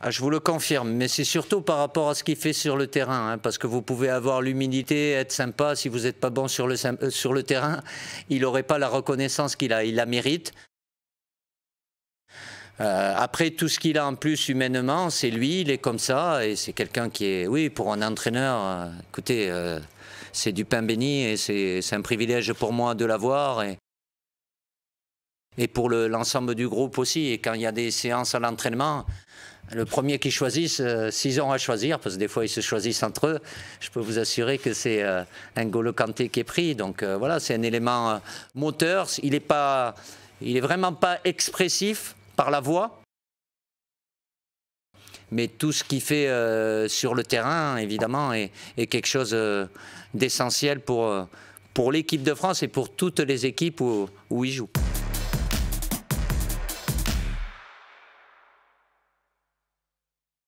Ah, je vous le confirme, mais c'est surtout par rapport à ce qu'il fait sur le terrain, hein, parce que vous pouvez avoir l'humilité, être sympa, si vous n'êtes pas bon sur le, euh, terrain, il n'aurait pas la reconnaissance qu'il a, il la mérite. Euh, après, tout ce qu'il a en plus humainement, c'est lui, il est comme ça, et c'est quelqu'un qui est, oui, pour un entraîneur, euh, écoutez, c'est du pain béni, et c'est un privilège pour moi de l'avoir, et, pour l'ensemble du groupe aussi, et quand il y a des séances à l'entraînement, le premier qui choisissent, euh, s'ils ont à choisir, parce que des fois ils se choisissent entre eux, je peux vous assurer que c'est euh, un Golo qui est pris. Donc euh, voilà, c'est un élément moteur. Il n'est vraiment pas expressif par la voix. Mais tout ce qu'il fait sur le terrain, évidemment, est, quelque chose d'essentiel pour, pour l'équipe de France et pour toutes les équipes où, où il joue.